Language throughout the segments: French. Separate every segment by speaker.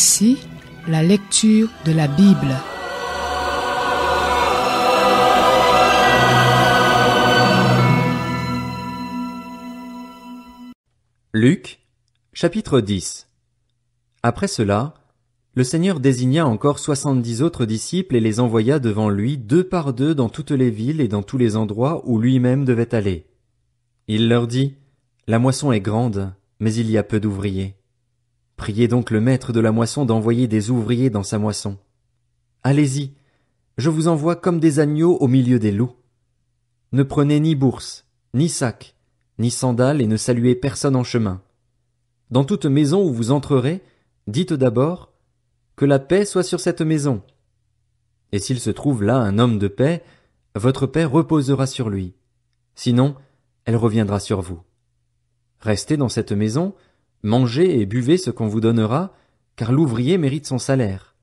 Speaker 1: Voici la lecture de la Bible.
Speaker 2: Luc, chapitre 10. Après cela, le Seigneur désigna encore soixante-dix autres disciples et les envoya devant lui deux par deux dans toutes les villes et dans tous les endroits où lui-même devait aller. Il leur dit, La moisson est grande, mais il y a peu d'ouvriers. Priez donc le maître de la moisson d'envoyer des ouvriers dans sa moisson. Allez-y, je vous envoie comme des agneaux au milieu des loups. Ne prenez ni bourse, ni sac, ni sandales et ne saluez personne en chemin. Dans toute maison où vous entrerez, dites d'abord que la paix soit sur cette maison. Et s'il se trouve là un homme de paix, votre paix reposera sur lui. Sinon, elle reviendra sur vous. Restez dans cette maison, Mangez et buvez ce qu'on vous donnera, car l'ouvrier mérite son salaire.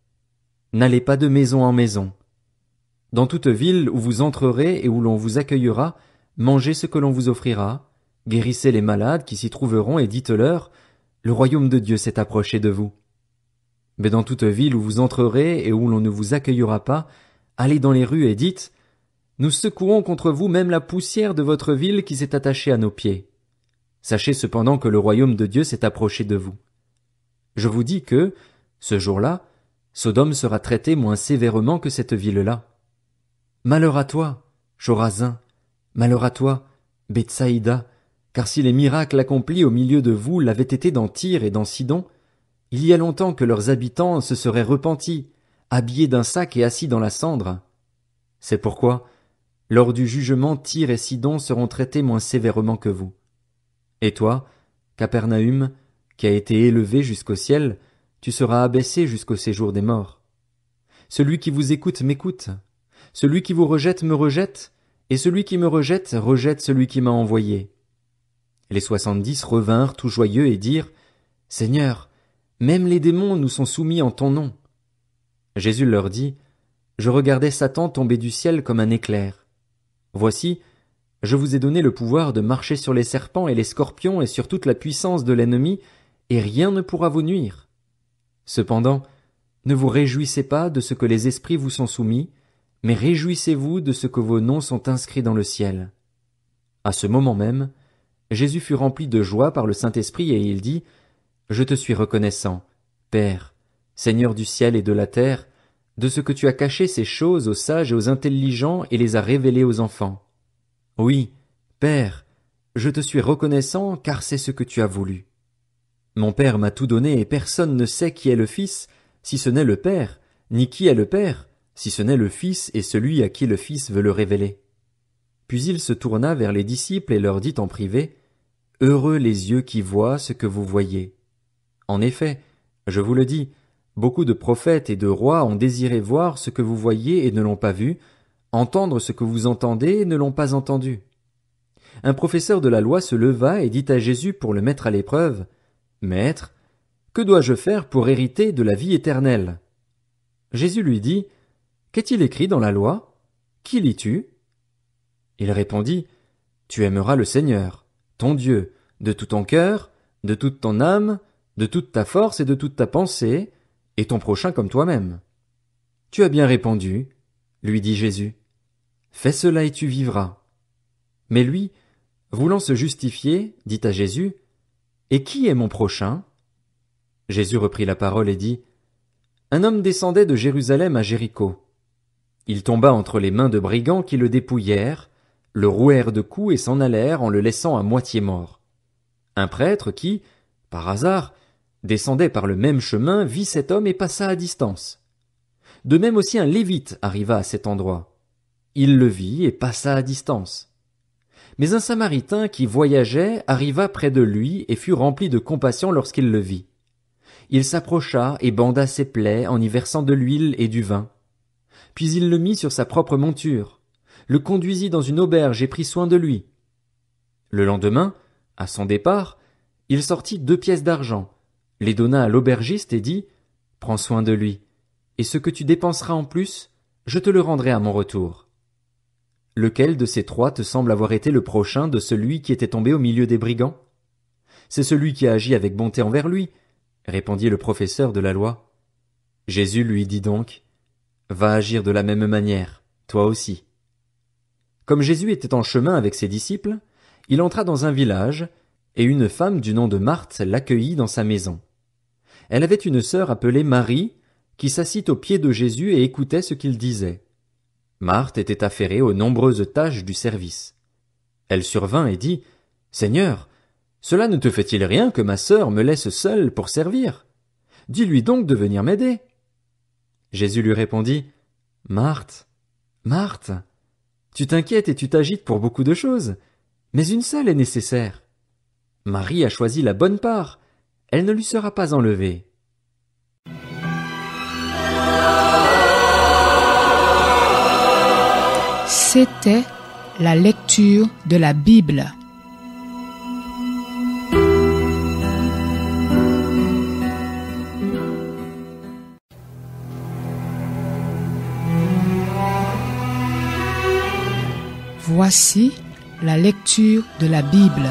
Speaker 2: N'allez pas de maison en maison. Dans toute ville où vous entrerez et où l'on vous accueillera, mangez ce que l'on vous offrira, guérissez les malades qui s'y trouveront et dites-leur, le royaume de Dieu s'est approché de vous. Mais dans toute ville où vous entrerez et où l'on ne vous accueillera pas, allez dans les rues et dites, nous secouons contre vous même la poussière de votre ville qui s'est attachée à nos pieds. Sachez cependant que le royaume de Dieu s'est approché de vous. Je vous dis que, ce jour-là, Sodome sera traité moins sévèrement que cette ville-là. Malheur à toi, Chorazin, malheur à toi, Bethsaïda, car si les miracles accomplis au milieu de vous l'avaient été dans Tyr et dans Sidon, il y a longtemps que leurs habitants se seraient repentis, habillés d'un sac et assis dans la cendre. C'est pourquoi, lors du jugement, Tyr et Sidon seront traités moins sévèrement que vous. Et toi, Capernaum, qui a été élevé jusqu'au ciel, tu seras abaissé jusqu'au séjour des morts. Celui qui vous écoute m'écoute. Celui qui vous rejette me rejette, et celui qui me rejette rejette celui qui m'a envoyé. Les soixante-dix revinrent tout joyeux et dirent, Seigneur, même les démons nous sont soumis en ton nom. Jésus leur dit, Je regardais Satan tomber du ciel comme un éclair. Voici, je vous ai donné le pouvoir de marcher sur les serpents et les scorpions et sur toute la puissance de l'ennemi, et rien ne pourra vous nuire. Cependant, ne vous réjouissez pas de ce que les esprits vous sont soumis, mais réjouissez-vous de ce que vos noms sont inscrits dans le ciel. À ce moment même, Jésus fut rempli de joie par le Saint-Esprit et il dit, Je te suis reconnaissant, Père, Seigneur du ciel et de la terre, de ce que tu as caché ces choses aux sages et aux intelligents et les as révélées aux enfants. Oui, Père, je te suis reconnaissant car c'est ce que tu as voulu. Mon Père m'a tout donné et personne ne sait qui est le Fils, si ce n'est le Père, ni qui est le Père, si ce n'est le Fils et celui à qui le Fils veut le révéler. Puis il se tourna vers les disciples et leur dit en privé, Heureux les yeux qui voient ce que vous voyez. En effet, je vous le dis, beaucoup de prophètes et de rois ont désiré voir ce que vous voyez et ne l'ont pas vu, entendre ce que vous entendez ne l'ont pas entendu. Un professeur de la loi se leva et dit à Jésus pour le mettre à l'épreuve. Maître, que dois-je faire pour hériter de la vie éternelle? Jésus lui dit, Qu'est-il écrit dans la loi? Qui lis-tu? Il répondit, Tu aimeras le Seigneur, ton Dieu, de tout ton cœur, de toute ton âme, de toute ta force et de toute ta pensée, et ton prochain comme toi-même. Tu as bien répondu, lui dit Jésus. Fais cela et tu vivras. Mais lui, voulant se justifier, dit à Jésus, Et qui est mon prochain? Jésus reprit la parole et dit, Un homme descendait de Jérusalem à Jéricho. Il tomba entre les mains de brigands qui le dépouillèrent, le rouèrent de coups et s'en allèrent en le laissant à moitié mort. Un prêtre qui, par hasard, descendait par le même chemin, vit cet homme et passa à distance. De même aussi un lévite arriva à cet endroit. Il le vit et passa à distance. Mais un Samaritain qui voyageait arriva près de lui et fut rempli de compassion lorsqu'il le vit. Il s'approcha et banda ses plaies en y versant de l'huile et du vin. Puis il le mit sur sa propre monture, le conduisit dans une auberge et prit soin de lui. Le lendemain, à son départ, il sortit deux pièces d'argent, les donna à l'aubergiste et dit Prends soin de lui, et ce que tu dépenseras en plus, je te le rendrai à mon retour. Lequel de ces trois te semble avoir été le prochain de celui qui était tombé au milieu des brigands? C'est celui qui a agi avec bonté envers lui, répondit le professeur de la loi. Jésus lui dit donc, Va agir de la même manière, toi aussi. Comme Jésus était en chemin avec ses disciples, il entra dans un village, et une femme du nom de Marthe l'accueillit dans sa maison. Elle avait une sœur appelée Marie, qui s'assit au pied de Jésus et écoutait ce qu'il disait. Marthe était affairée aux nombreuses tâches du service. Elle survint et dit, Seigneur, cela ne te fait-il rien que ma sœur me laisse seule pour servir? Dis-lui donc de venir m'aider. Jésus lui répondit, Marthe, Marthe, tu t'inquiètes et tu t'agites pour beaucoup de choses, mais une seule est nécessaire. Marie a choisi la bonne part, elle ne lui sera pas enlevée.
Speaker 1: C'était la lecture de la Bible. Voici la lecture de la Bible.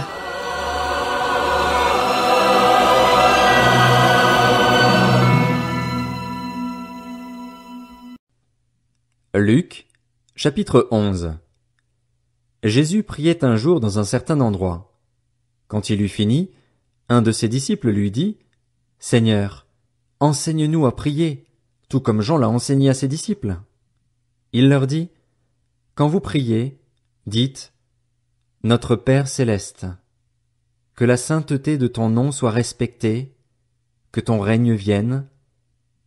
Speaker 2: Luc Chapitre 11 Jésus priait un jour dans un certain endroit. Quand il eut fini, un de ses disciples lui dit, Seigneur, enseigne-nous à prier, tout comme Jean l'a enseigné à ses disciples. Il leur dit, Quand vous priez, dites, Notre Père céleste, que la sainteté de ton nom soit respectée, que ton règne vienne,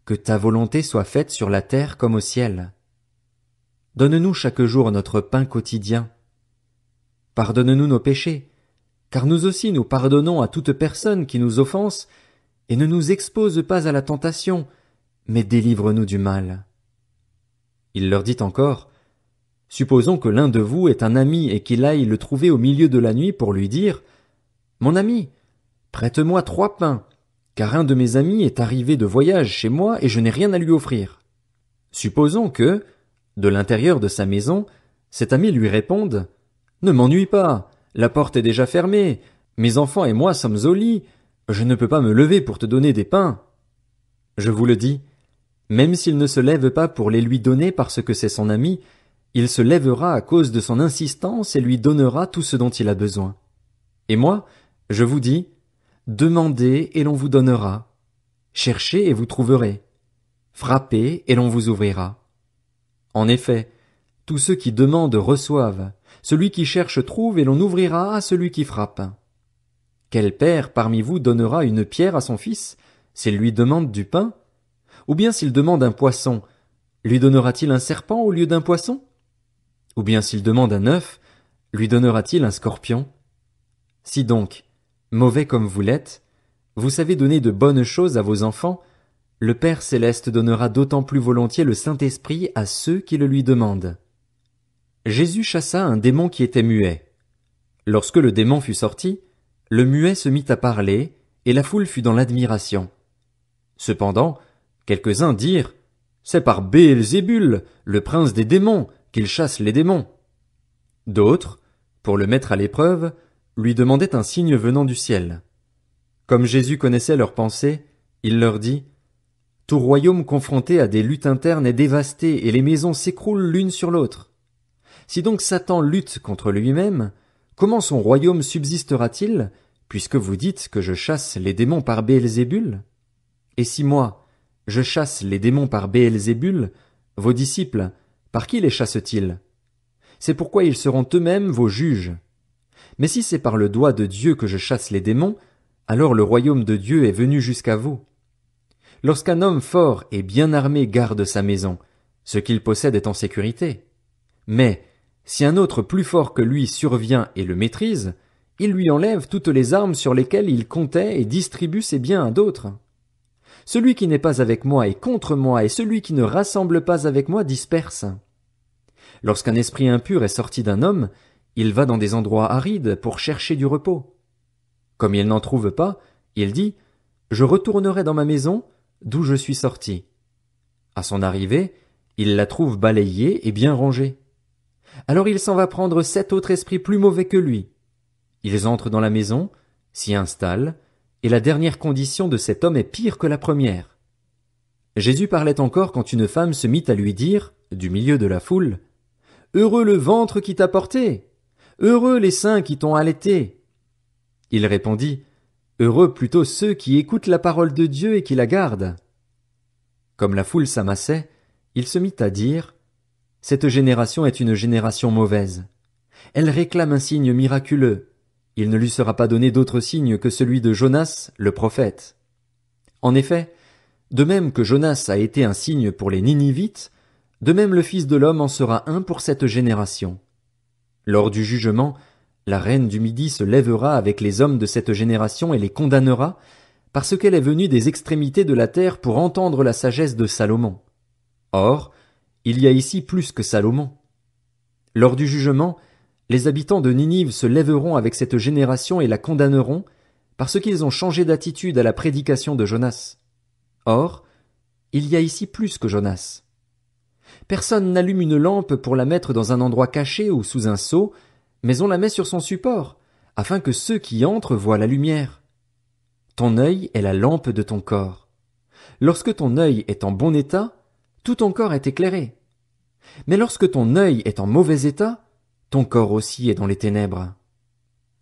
Speaker 2: que ta volonté soit faite sur la terre comme au ciel. Donne-nous chaque jour notre pain quotidien. Pardonne-nous nos péchés, car nous aussi nous pardonnons à toute personne qui nous offense, et ne nous expose pas à la tentation, mais délivre-nous du mal. Il leur dit encore, Supposons que l'un de vous est un ami et qu'il aille le trouver au milieu de la nuit pour lui dire, Mon ami, prête-moi trois pains, car un de mes amis est arrivé de voyage chez moi et je n'ai rien à lui offrir. Supposons que, de l'intérieur de sa maison, cet ami lui répondent Ne m'ennuie pas, la porte est déjà fermée, mes enfants et moi sommes au lit, je ne peux pas me lever pour te donner des pains. Je vous le dis, même s'il ne se lève pas pour les lui donner parce que c'est son ami, il se lèvera à cause de son insistance et lui donnera tout ce dont il a besoin. Et moi, je vous dis, demandez et l'on vous donnera. Cherchez et vous trouverez. Frappez et l'on vous ouvrira. En effet, tous ceux qui demandent reçoivent, celui qui cherche trouve et l'on ouvrira à celui qui frappe. Quel père parmi vous donnera une pierre à son fils s'il lui demande du pain? Ou bien s'il demande un poisson, lui donnera-t-il un serpent au lieu d'un poisson? Ou bien s'il demande un œuf, lui donnera-t-il un scorpion? Si donc, mauvais comme vous l'êtes, vous savez donner de bonnes choses à vos enfants, le Père céleste donnera d'autant plus volontiers le Saint-Esprit à ceux qui le lui demandent. Jésus chassa un démon qui était muet. Lorsque le démon fut sorti, le muet se mit à parler, et la foule fut dans l'admiration. Cependant, quelques-uns dirent, c'est par Béelzébul, le prince des démons, qu'il chasse les démons. D'autres, pour le mettre à l'épreuve, lui demandaient un signe venant du ciel. Comme Jésus connaissait leurs pensées, il leur dit, tout royaume confronté à des luttes internes est dévasté et les maisons s'écroulent l'une sur l'autre. Si donc Satan lutte contre lui-même, comment son royaume subsistera-t-il, puisque vous dites que je chasse les démons par Béelzébul? Et si moi, je chasse les démons par Béelzébul, vos disciples, par qui les chassent-ils? C'est pourquoi ils seront eux-mêmes vos juges. Mais si c'est par le doigt de Dieu que je chasse les démons, alors le royaume de Dieu est venu jusqu'à vous. Lorsqu'un homme fort et bien armé garde sa maison, ce qu'il possède est en sécurité. Mais, si un autre plus fort que lui survient et le maîtrise, il lui enlève toutes les armes sur lesquelles il comptait et distribue ses biens à d'autres. Celui qui n'est pas avec moi est contre moi, et celui qui ne rassemble pas avec moi disperse. Lorsqu'un esprit impur est sorti d'un homme, il va dans des endroits arides pour chercher du repos. Comme il n'en trouve pas, il dit, Je retournerai dans ma maison, d'où je suis sorti. À son arrivée, il la trouve balayée et bien rangée. Alors il s'en va prendre sept autres esprits plus mauvais que lui. Ils entrent dans la maison, s'y installent, et la dernière condition de cet homme est pire que la première. Jésus parlait encore quand une femme se mit à lui dire, du milieu de la foule, Heureux le ventre qui t'a porté! Heureux les seins qui t'ont allaité! Il répondit, Heureux plutôt ceux qui écoutent la parole de Dieu et qui la gardent. Comme la foule s'amassait, il se mit à dire Cette génération est une génération mauvaise. Elle réclame un signe miraculeux. Il ne lui sera pas donné d'autre signe que celui de Jonas, le prophète. En effet, de même que Jonas a été un signe pour les Ninivites, de même le Fils de l'homme en sera un pour cette génération. Lors du jugement, la reine du Midi se lèvera avec les hommes de cette génération et les condamnera, parce qu'elle est venue des extrémités de la terre pour entendre la sagesse de Salomon. Or, il y a ici plus que Salomon. Lors du jugement, les habitants de Ninive se lèveront avec cette génération et la condamneront, parce qu'ils ont changé d'attitude à la prédication de Jonas. Or, il y a ici plus que Jonas. Personne n'allume une lampe pour la mettre dans un endroit caché ou sous un seau, mais on la met sur son support, afin que ceux qui entrent voient la lumière. Ton œil est la lampe de ton corps. Lorsque ton œil est en bon état, tout ton corps est éclairé. Mais lorsque ton œil est en mauvais état, ton corps aussi est dans les ténèbres.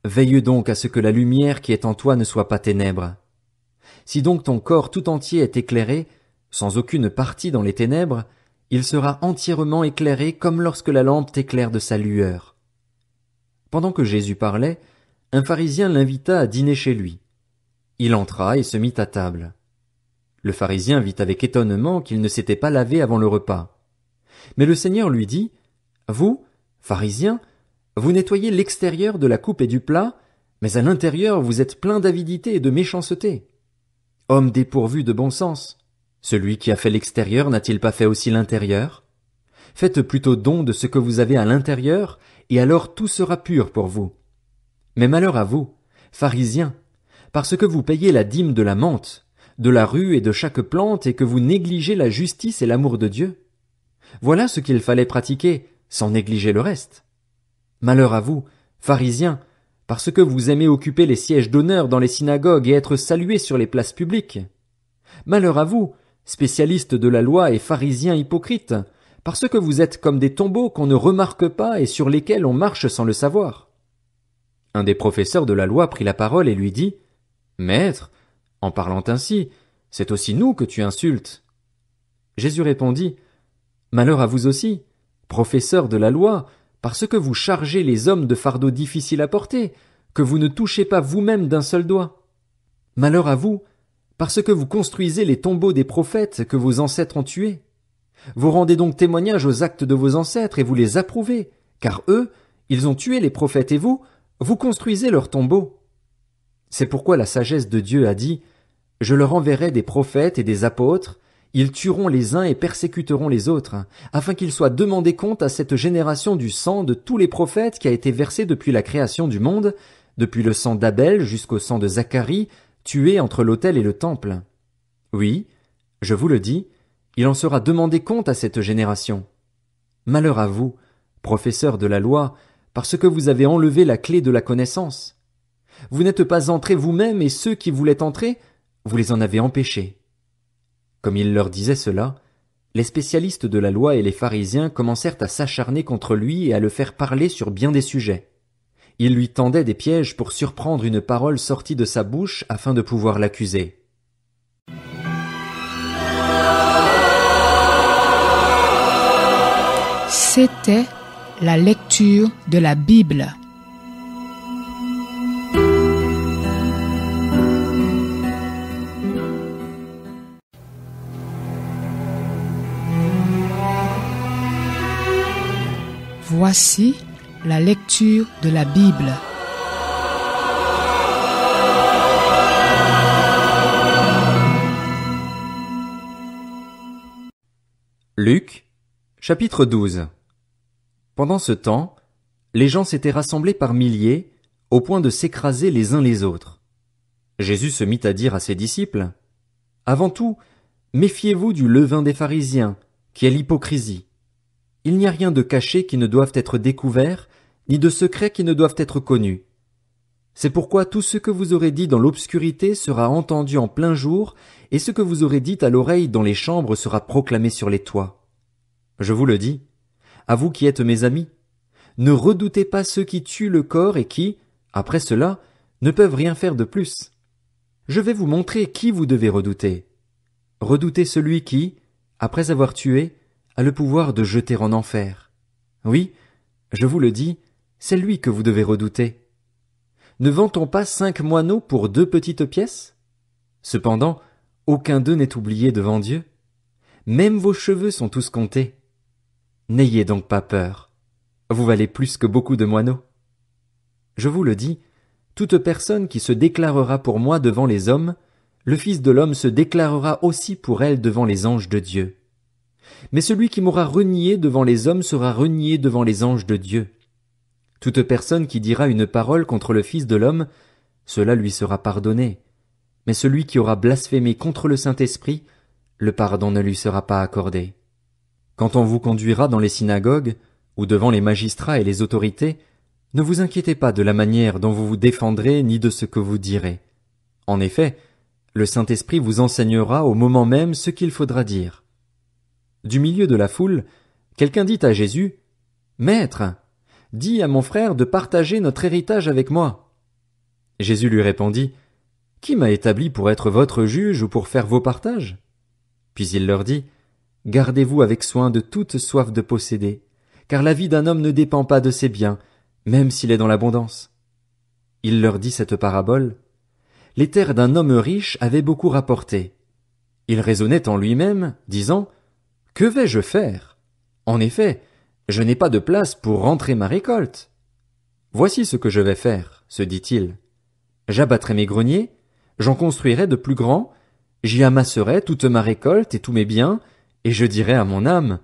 Speaker 2: Veille donc à ce que la lumière qui est en toi ne soit pas ténèbre. Si donc ton corps tout entier est éclairé, sans aucune partie dans les ténèbres, il sera entièrement éclairé comme lorsque la lampe t'éclaire de sa lueur. Pendant que Jésus parlait, un pharisien l'invita à dîner chez lui. Il entra et se mit à table. Le pharisien vit avec étonnement qu'il ne s'était pas lavé avant le repas. Mais le Seigneur lui dit, Vous, pharisien, vous nettoyez l'extérieur de la coupe et du plat, mais à l'intérieur vous êtes plein d'avidité et de méchanceté. Homme dépourvu de bon sens, celui qui a fait l'extérieur n'a-t-il pas fait aussi l'intérieur? Faites plutôt don de ce que vous avez à l'intérieur, et alors tout sera pur pour vous. Mais malheur à vous, pharisiens, parce que vous payez la dîme de la menthe, de la rue et de chaque plante, et que vous négligez la justice et l'amour de Dieu. Voilà ce qu'il fallait pratiquer, sans négliger le reste. Malheur à vous, pharisiens, parce que vous aimez occuper les sièges d'honneur dans les synagogues et être salués sur les places publiques. Malheur à vous, spécialistes de la loi et pharisiens hypocrites, parce que vous êtes comme des tombeaux qu'on ne remarque pas et sur lesquels on marche sans le savoir. Un des professeurs de la loi prit la parole et lui dit. Maître, en parlant ainsi, c'est aussi nous que tu insultes. Jésus répondit. Malheur à vous aussi, professeurs de la loi, parce que vous chargez les hommes de fardeaux difficiles à porter, que vous ne touchez pas vous-même d'un seul doigt. Malheur à vous, parce que vous construisez les tombeaux des prophètes que vos ancêtres ont tués. Vous rendez donc témoignage aux actes de vos ancêtres et vous les approuvez, car eux, ils ont tué les prophètes et vous, vous construisez leurs tombeaux. C'est pourquoi la sagesse de Dieu a dit, Je leur enverrai des prophètes et des apôtres, ils tueront les uns et persécuteront les autres, afin qu'ils soient demandés compte à cette génération du sang de tous les prophètes qui a été versé depuis la création du monde, depuis le sang d'Abel jusqu'au sang de Zacharie, tué entre l'autel et le temple. Oui, je vous le dis, il en sera demandé compte à cette génération. Malheur à vous, professeurs de la loi, parce que vous avez enlevé la clé de la connaissance. Vous n'êtes pas entrés vous-même et ceux qui voulaient entrer, vous les en avez empêchés. Comme il leur disait cela, les spécialistes de la loi et les pharisiens commencèrent à s'acharner contre lui et à le faire parler sur bien des sujets. Ils lui tendaient des pièges pour surprendre une parole sortie de sa bouche afin de pouvoir l'accuser.
Speaker 1: C'était la lecture de la Bible. Voici la lecture de la Bible.
Speaker 2: Luc, chapitre 12 pendant ce temps, les gens s'étaient rassemblés par milliers, au point de s'écraser les uns les autres. Jésus se mit à dire à ses disciples, Avant tout, méfiez-vous du levain des pharisiens, qui est l'hypocrisie. Il n'y a rien de caché qui ne doive être découvert, ni de secret qui ne doivent être connu. C'est pourquoi tout ce que vous aurez dit dans l'obscurité sera entendu en plein jour, et ce que vous aurez dit à l'oreille dans les chambres sera proclamé sur les toits. Je vous le dis, à vous qui êtes mes amis. Ne redoutez pas ceux qui tuent le corps et qui, après cela, ne peuvent rien faire de plus. Je vais vous montrer qui vous devez redouter. Redoutez celui qui, après avoir tué, a le pouvoir de jeter en enfer. Oui, je vous le dis, c'est lui que vous devez redouter. Ne vantons pas cinq moineaux pour deux petites pièces? Cependant, aucun d'eux n'est oublié devant Dieu. Même vos cheveux sont tous comptés. N'ayez donc pas peur. Vous valez plus que beaucoup de moineaux. Je vous le dis, toute personne qui se déclarera pour moi devant les hommes, le Fils de l'homme se déclarera aussi pour elle devant les anges de Dieu. Mais celui qui m'aura renié devant les hommes sera renié devant les anges de Dieu. Toute personne qui dira une parole contre le Fils de l'homme, cela lui sera pardonné. Mais celui qui aura blasphémé contre le Saint-Esprit, le pardon ne lui sera pas accordé. Quand on vous conduira dans les synagogues, ou devant les magistrats et les autorités, ne vous inquiétez pas de la manière dont vous vous défendrez ni de ce que vous direz. En effet, le Saint-Esprit vous enseignera au moment même ce qu'il faudra dire. Du milieu de la foule, quelqu'un dit à Jésus, Maître, dis à mon frère de partager notre héritage avec moi. Jésus lui répondit, Qui m'a établi pour être votre juge ou pour faire vos partages? Puis il leur dit, Gardez-vous avec soin de toute soif de posséder, car la vie d'un homme ne dépend pas de ses biens, même s'il est dans l'abondance. Il leur dit cette parabole. Les terres d'un homme riche avaient beaucoup rapporté. Il raisonnait en lui-même, disant, Que vais-je faire? En effet, je n'ai pas de place pour rentrer ma récolte. Voici ce que je vais faire, se dit-il. J'abattrai mes greniers, j'en construirai de plus grands, j'y amasserai toute ma récolte et tous mes biens, et je dirai à mon âme,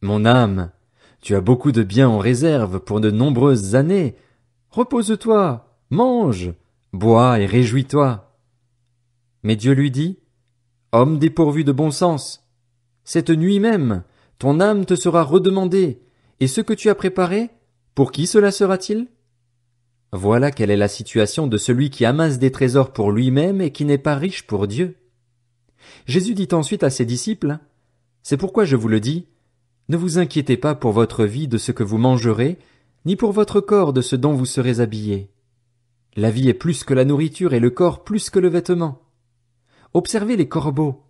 Speaker 2: Mon âme, tu as beaucoup de biens en réserve pour de nombreuses années. Repose-toi, mange, bois et réjouis-toi. Mais Dieu lui dit, Homme dépourvu de bon sens, cette nuit même, ton âme te sera redemandée, et ce que tu as préparé, pour qui cela sera-t-il? Voilà quelle est la situation de celui qui amasse des trésors pour lui-même et qui n'est pas riche pour Dieu. Jésus dit ensuite à ses disciples, c'est pourquoi je vous le dis, ne vous inquiétez pas pour votre vie de ce que vous mangerez, ni pour votre corps de ce dont vous serez habillé. La vie est plus que la nourriture et le corps plus que le vêtement. Observez les corbeaux.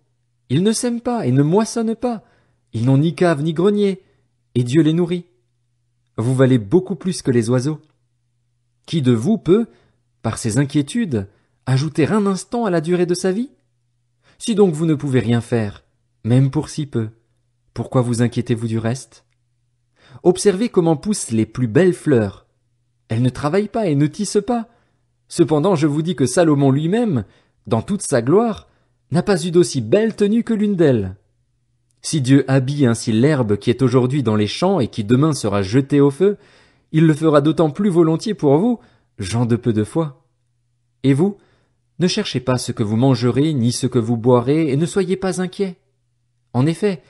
Speaker 2: Ils ne sèment pas et ne moissonnent pas. Ils n'ont ni cave ni grenier. Et Dieu les nourrit. Vous valez beaucoup plus que les oiseaux. Qui de vous peut, par ses inquiétudes, ajouter un instant à la durée de sa vie? Si donc vous ne pouvez rien faire, même pour si peu. Pourquoi vous inquiétez-vous du reste Observez comment poussent les plus belles fleurs. Elles ne travaillent pas et ne tissent pas. Cependant, je vous dis que Salomon lui-même, dans toute sa gloire, n'a pas eu d'aussi belle tenue que l'une d'elles. Si Dieu habille ainsi l'herbe qui est aujourd'hui dans les champs et qui demain sera jetée au feu, il le fera d'autant plus volontiers pour vous, gens de peu de foi. Et vous, ne cherchez pas ce que vous mangerez, ni ce que vous boirez, et ne soyez pas inquiets. En effet,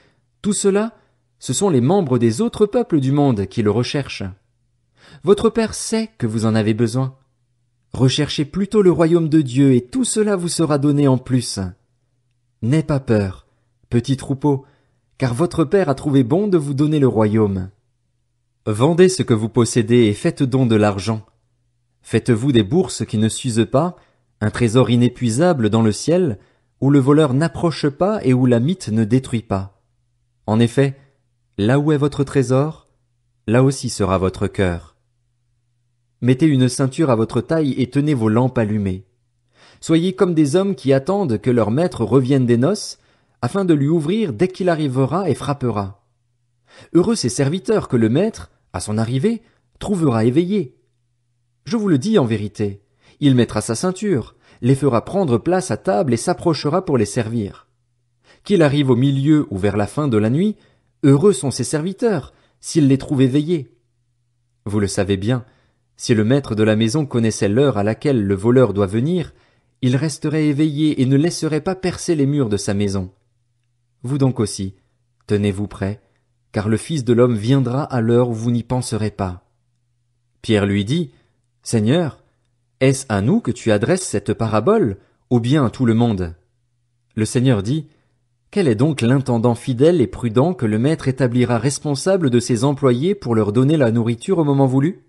Speaker 2: tout cela, ce sont les membres des autres peuples du monde qui le recherchent. Votre Père sait que vous en avez besoin. Recherchez plutôt le royaume de Dieu et tout cela vous sera donné en plus. N'aie pas peur, petit troupeau, car votre Père a trouvé bon de vous donner le royaume. Vendez ce que vous possédez et faites don de l'argent. Faites-vous des bourses qui ne s'usent pas, un trésor inépuisable dans le ciel, où le voleur n'approche pas et où la mythe ne détruit pas. En effet, là où est votre trésor, là aussi sera votre cœur. Mettez une ceinture à votre taille et tenez vos lampes allumées. Soyez comme des hommes qui attendent que leur maître revienne des noces, afin de lui ouvrir dès qu'il arrivera et frappera. Heureux ces serviteurs que le maître, à son arrivée, trouvera éveillés. Je vous le dis en vérité, il mettra sa ceinture, les fera prendre place à table et s'approchera pour les servir. Qu'il arrive au milieu ou vers la fin de la nuit, heureux sont ses serviteurs, s'il les trouve éveillés. Vous le savez bien, si le maître de la maison connaissait l'heure à laquelle le voleur doit venir, il resterait éveillé et ne laisserait pas percer les murs de sa maison. Vous donc aussi, tenez-vous prêts, car le Fils de l'homme viendra à l'heure où vous n'y penserez pas. Pierre lui dit, Seigneur, est-ce à nous que tu adresses cette parabole, ou bien à tout le monde? Le Seigneur dit, Quel est donc l'intendant fidèle et prudent que le maître établira responsable de ses employés pour leur donner la nourriture au moment voulu?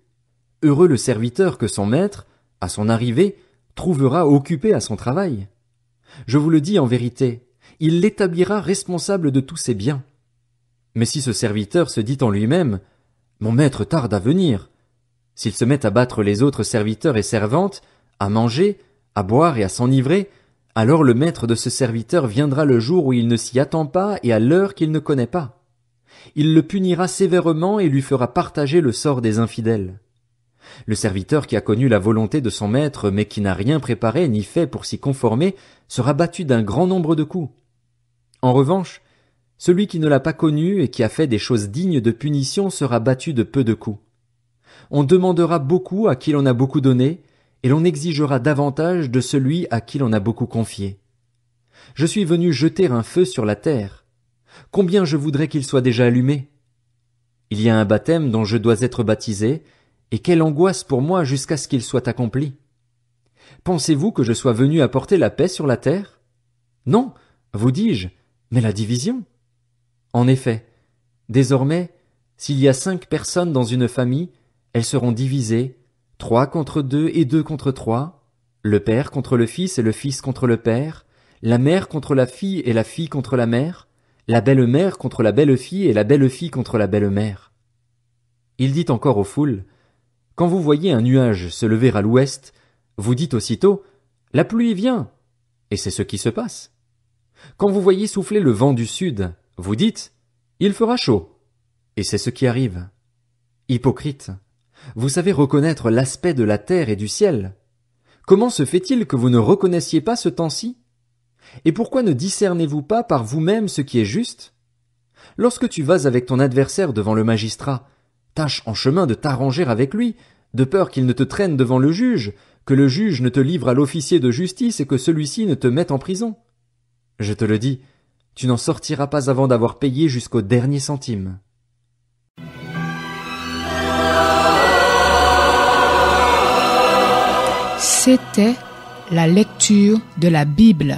Speaker 2: Heureux le serviteur que son maître, à son arrivée, trouvera occupé à son travail. Je vous le dis en vérité, il l'établira responsable de tous ses biens. Mais si ce serviteur se dit en lui-même, Mon maître tarde à venir, s'il se met à battre les autres serviteurs et servantes, à manger, à boire et à s'enivrer, alors le maître de ce serviteur viendra le jour où il ne s'y attend pas et à l'heure qu'il ne connaît pas. Il le punira sévèrement et lui fera partager le sort des infidèles. Le serviteur qui a connu la volonté de son maître, mais qui n'a rien préparé ni fait pour s'y conformer, sera battu d'un grand nombre de coups. En revanche, celui qui ne l'a pas connu et qui a fait des choses dignes de punition sera battu de peu de coups. On demandera beaucoup à qui l'on a beaucoup donné, et l'on exigera davantage de celui à qui l'on a beaucoup confié. Je suis venu jeter un feu sur la terre. Combien je voudrais qu'il soit déjà allumé. Il y a un baptême dont je dois être baptisé, et quelle angoisse pour moi jusqu'à ce qu'il soit accompli. Pensez-vous que je sois venu apporter la paix sur la terre? Non, vous dis-je, mais la division. En effet, désormais, s'il y a cinq personnes dans une famille, elles seront divisées, trois contre deux et deux contre trois, le père contre le fils et le fils contre le père, la mère contre la fille et la fille contre la mère, la belle-mère contre la belle-fille et la belle-fille contre la belle-mère. Il dit encore aux foules, Quand vous voyez un nuage se lever à l'ouest, vous dites aussitôt, La pluie vient! Et c'est ce qui se passe. Quand vous voyez souffler le vent du sud, vous dites, Il fera chaud! Et c'est ce qui arrive. Hypocrite! vous savez reconnaître l'aspect de la terre et du ciel. Comment se fait-il que vous ne reconnaissiez pas ce temps-ci Et pourquoi ne discernez-vous pas par vous-même ce qui est juste Lorsque tu vas avec ton adversaire devant le magistrat, tâche en chemin de t'arranger avec lui, de peur qu'il ne te traîne devant le juge, que le juge ne te livre à l'officier de justice et que celui-ci ne te mette en prison. Je te le dis, tu n'en sortiras pas avant d'avoir payé jusqu'au dernier centime.
Speaker 1: C'était la lecture de la Bible.